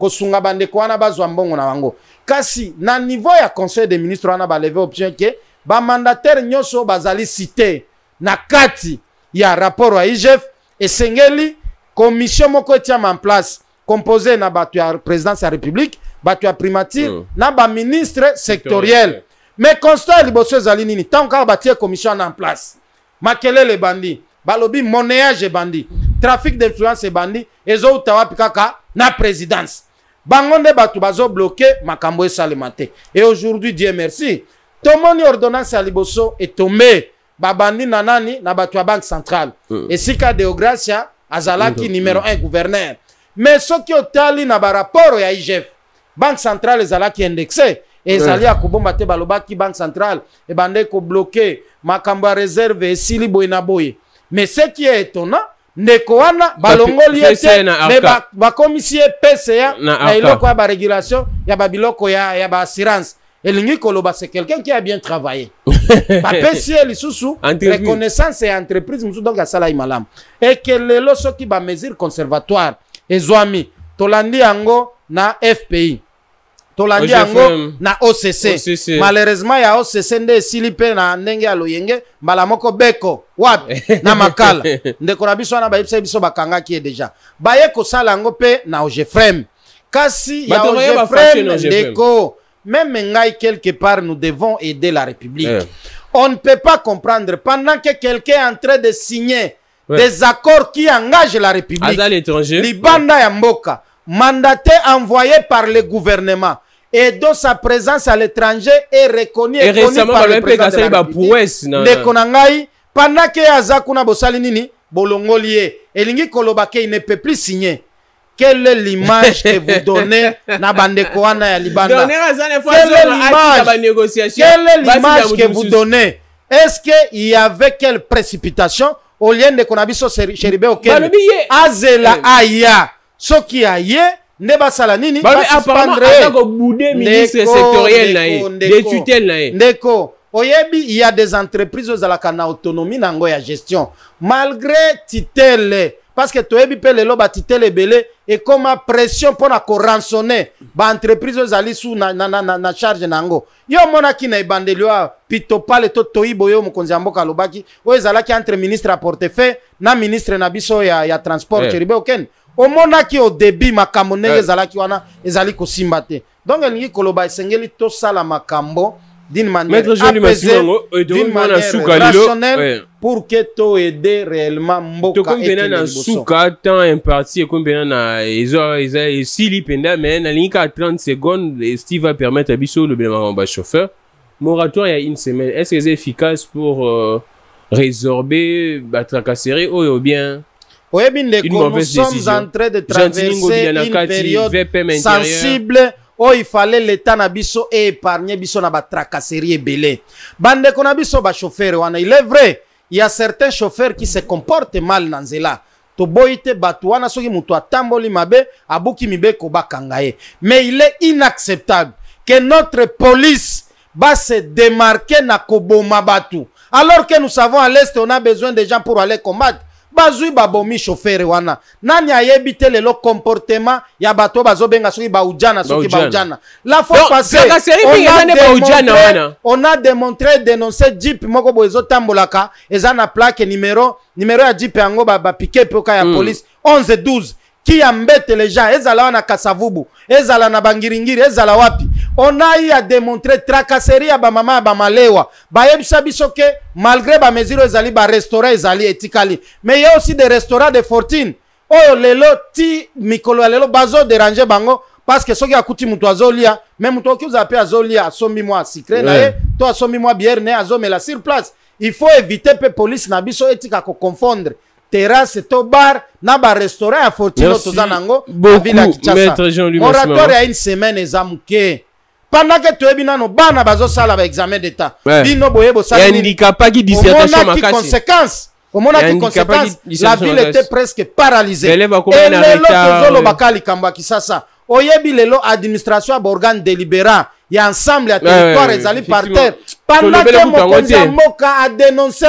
bande Sungabande na bazwa mbongo na wango kasi na niveau ya conseil des ministres wana lever option ke ba mandataire nyoso bazali cité na kati ya rapport ya igf esengeli commission moko etiama en place composée na bato ya présidence la république bato ya primature mm. na sectoriel mais constat ya liboso ezali nini ntango kaka batie commission na en place makelele ebandi balobi moneyage ebandi trafic d'influence ebandi ezouta wapi kaka na présidence bango nde bato bazobloke makambo esalema te e aujourd'hui dieu merci tomoni ordonnance ya liboso etombe babandi na nani na bato ya banke centrale mm. esika deogracia azalaki mm. numero 1 hmm. gouverneur mais soki otali na barapport ya igf banke centrale ezalaki indexe Eh. ezali ya kobomba te balobaki banke centrale ebandai kobloke makambo ya réserve esili boye na boye mais seki ya étonnant ndeko wana balongoli ye te me bakomisi ye pca na eloko ya barégulation ya babiloko ya, ya baassurance elingi koloba c'est quelqu'un qui a bien travaillé bapesi ye lisusu reconnaissance ya entreprise mosusu donc asala ye malamu eke lelo soki bamesure conservatoire ezwami tolandi yango na fpi tolandi yango na OCC, OCC. malheureusement ya OCC nde esili na ndenge ya loyenge mbala moko beko wapi na makala ndeko na biso wana bayebisaki biso bakanga ye deja baye kosala yango pe na ogefrem kasi ya ogefrem ndeko même ngai quelque part nous devons aider la république eh. on ne peut pas comprendre pendant que quelqu'un est en train de signer des accords qui engagent la république les ouais. ya mboka mandaté envoyé par le gouvernement et dont sa présence à l'étranger est reconnue par le président de la République. pendant que Azakuna Bosalinini, il ne peut plus signer. Quelle est l'image que vous donnez ya Quelle est l'image? que vous donnez? Est-ce qu'il y avait quelle précipitation au lien de Konabiso Azela aya. Ce qui a nde basala nini ndeko oyebi a des entreprises ala na autonomie na ya gestion malgré titele parce que toebi mpe lelo belé et comme pression pour na koransone ba entreprises su na, na, na, na, na charge n'ango. yo monaki na ebandeli oyo pitopale to toibo yo loubaki ya lobaki alobaki oyo entre ministre à portefeuille na ministre na biso ya, ya transport yeah. cheribe omonaki au début makambo ndenge eh. ezalaki wana ezali kosimba te donc elingi koloba esengeli tosala makambo d'une manière apaisée, eh, d'une manière rationnelle eh. pour que toyede réellement mboka tokobena na suka temps imparti ekobena na eza esili mpenza me nalingi kaka 30 secondes steve apermettre biso olobela makambo bachauffeur moratoire ya une semaine est ce que eza efficace pour euh, résorber batracasserie oyo bien nous sommes en train de traverser une période hein. sensible oh, il fallait l'État na et épargner biso na batracasserie belé. bandeko na konabiso ba wana il est vrai a certains chauffeurs qui se comportent mal dans zela. To te mabe abuki ko koba kangae. mais il est inacceptable que notre police se démarquer na koboma combat alors que nous savons à l'est on a besoin de gens pour aller combattre bazwi babomi shofere wana nani ayebi te lelo comportement ya bato oyo bazobenga soki baujana soki baujana la fois passée on a démontré dénoncé jeep moko boye ezotambolaka eza na plaque numero numero ya jeep yango bapike mpoka ya hmm. police 11 12 ki ya mbetele jean ezala wana kasavubu ezala na bangiringiri ezala wapi onayi adémontre trakaseri ya bamama ya bamalewa bayebisa biso ke malgré bamesure ezali barestaurant ezali etikali me ye osi de restaurant de fortune oyo oh, lelo ti mikolo ya lelo bazoderange bango parceke soki akuti moto azolia me moto okoki ozala mpe azolia asombi mwa sikre na ye to asombi mwa biere na ye azomela sur place il faut éviter mpe polisi na biso etika koconfondre terrasse to bar na barestaurant ya fortune oyo toza nango na ville ya kinshasa moratoire ya une semaine eza moke pendant ke toyebi nano bana bazosala baexamen d'état bino boye bosalaimonaki conséquence omonaki conséquence la ville était presque paralysée elelo tozolobaka likambo ya kisasa oyebi lelo administration ya baorgane délibérant ya ensemble ya territoire ezali par terre pendant ke mokonzi ya mboka adénonce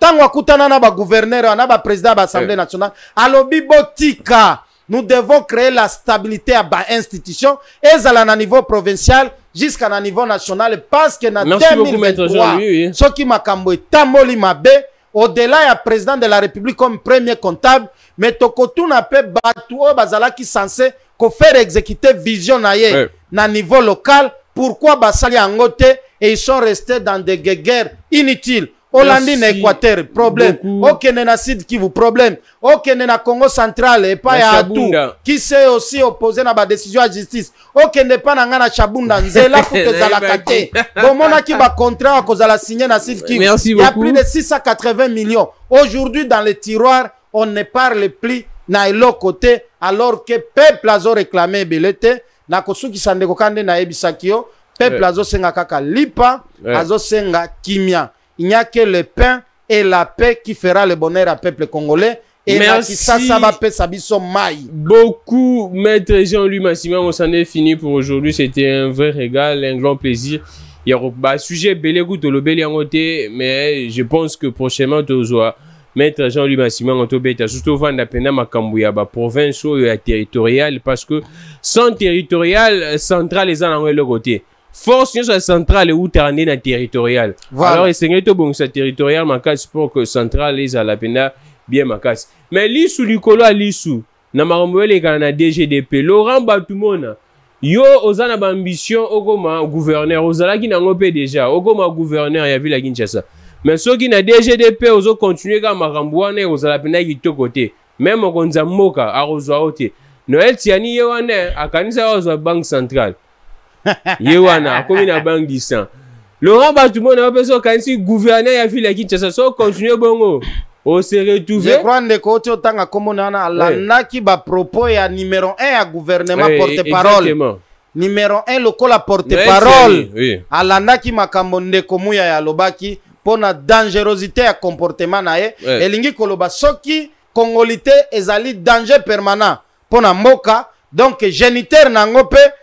ntango akutana na bagouverneur wana bapresident ya baassemblée nationale alobi botika Nous devons créer la stabilité à bas institution, et à la niveau provincial, jusqu'à un niveau national, parce que dans 2023, ce qui m'a tamoli mabe, au-delà, il président de la République comme premier comptable, mais Tokotou n'a pas battu oh, Bazala qui censé faire exécuter vision na niveau local. Pourquoi Basali Angote et ils sont restés dans des guerres inutiles? Hollande na équateur problème Ok na sud kivu problème okene na congo central et pas ya qui s'est aussi opposé na décision la justice n'est pas na Ngana chabunda nzela kutu ezalaka eh, te eh, eh, bomonaki bacontrat la la signer na sud kivu a plus de 680 millions aujourd'hui dans les tiroirs, on ne parle plus na l'autre côté, alors que peuple azoréclame ebele na nakosukisa qui ka nde na Ebisakio, peuple s'enga kaka lipa senga kimia il n'y a que le pain et la paix qui fera le bonheur à peuple congolais. Et Merci. Ça, ça va Beaucoup, maître Jean-Louis Massimia, on s'en est fini pour aujourd'hui. C'était un vrai régal, un grand plaisir. Il y a un sujet mais je pense que prochainement, tu vas maître Jean-Louis Massima Ngotobeta surtout vanda pena la province ou territorial parce que sans territorial central à nango le côté force nyonso ya centrale euta nde na territorial voilà. alors esengeli tobongisa territorial makasi mpo ke centrale ezala mpenza bien makasi mais lisu likolo ya lisu na makambo oyo elekana na dgdp laurent batumona yo oza na baambition okoma gouverneur ozalaki nango mpe déjà okoma gouverneur ya ville ya kinshasa mais soki na dgdp ozokontinue kaka makambo wana ekozala mpenza kitoko te meme mokonzi ya mboka akozwa yo te noel tiani ye wana akanisi akozwa banke centrale comme wana akomi na bangi san laurent batumona bapesa okanisi guverner ya ville ya kinshasa so okontinue bongo oseretrouvercrois ndeko oti otanga komona wana eh. alandaki bapropos ya numéro 1 à gouvernement eh, porte parole numéro 1 le à porte parole oui. alandaki makambo ndeko muya ya l'obaki mpo dangerosité à comportement na ye oui. Eh. elingi koloba soki kongoli te danger permanent pour la mboka donc génitaire na yango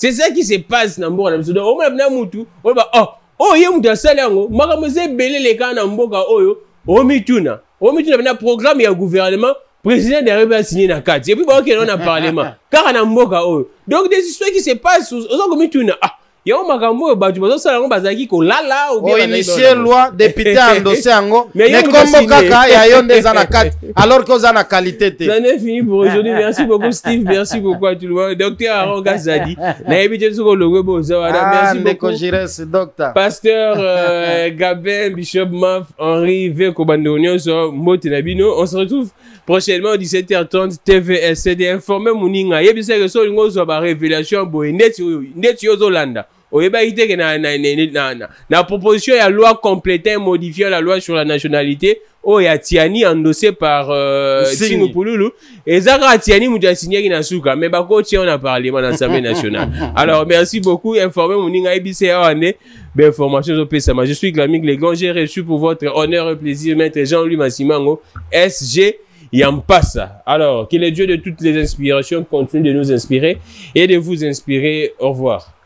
c'est ça qui se passe na mboka na biso donc omona mpena mutu oyeba oh oyo oh, ye mutu asala yango makambo eza ebele elekaka na mboka oyo omituna omituna mpena programme ya gouvernement président de rebe asigne na kati epui bakokende o na parlement kaka na mboka oyo donc des histoires qui se passe oza komituna ah yango makambo oyo bato bazosala yango bazalaki kolala oinitie loi depute andose yango nekombo kaka ya yo nde eza na kati alors ke oza na qualité te zane fini pour aujourd'hui merci beaucoup steve merci beaucoup à tout le monde docteur aron gazadi nayebi te soki olongwe boza wana merci ah, beaucoup jires docteur pasteur euh, gabin bishop maf henri v kobandeko nyonso mbote na bino on se retrouve prochainement 17h30 tvsd informe moninga yebisa ke une révélation, ozwa barévélation neti yo ozolanda oyebaki teke na, na, na, na, na, na proposition ya loi complétant et modifiant la loi sur la nationalité oyo oh, ya tiani endossé par tingu euh, pululu eza kaka tiani moto asignaki na suka mais bah, on a parlé dans l'assemblée nationale alors merci beaucoup Informez moninga ayebisa bien nde bainformation je suis glamique legon j'ai reçu pour votre honneur et plaisir maître jean louis Massimango sg ça. Alors, que le Dieu de toutes les inspirations continue de nous inspirer et de vous inspirer. Au revoir.